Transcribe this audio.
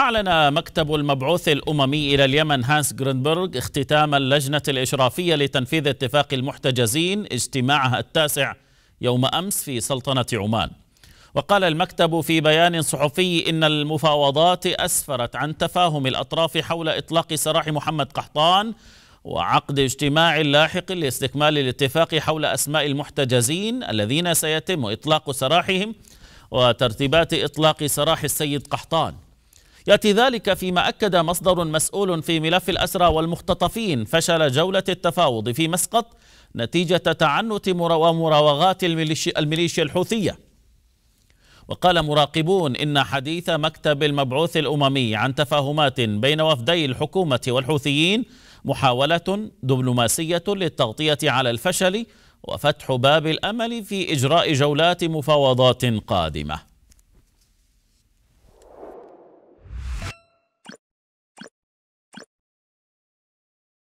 أعلن مكتب المبعوث الأممي إلى اليمن هانس جرينبرغ اختتام اللجنة الإشرافية لتنفيذ اتفاق المحتجزين اجتماعها التاسع يوم أمس في سلطنة عمان وقال المكتب في بيان صحفي إن المفاوضات أسفرت عن تفاهم الأطراف حول إطلاق سراح محمد قحطان وعقد اجتماع لاحق لاستكمال الاتفاق حول أسماء المحتجزين الذين سيتم إطلاق سراحهم وترتيبات إطلاق سراح السيد قحطان ياتي ذلك فيما اكد مصدر مسؤول في ملف الاسرى والمختطفين فشل جوله التفاوض في مسقط نتيجه تعنت ومراوغات الميليشيا الحوثيه وقال مراقبون إن حديث مكتب المبعوث الأممي عن تفاهمات بين وفدي الحكومة والحوثيين محاولة دبلوماسية للتغطية على الفشل وفتح باب الأمل في إجراء جولات مفاوضات قادمة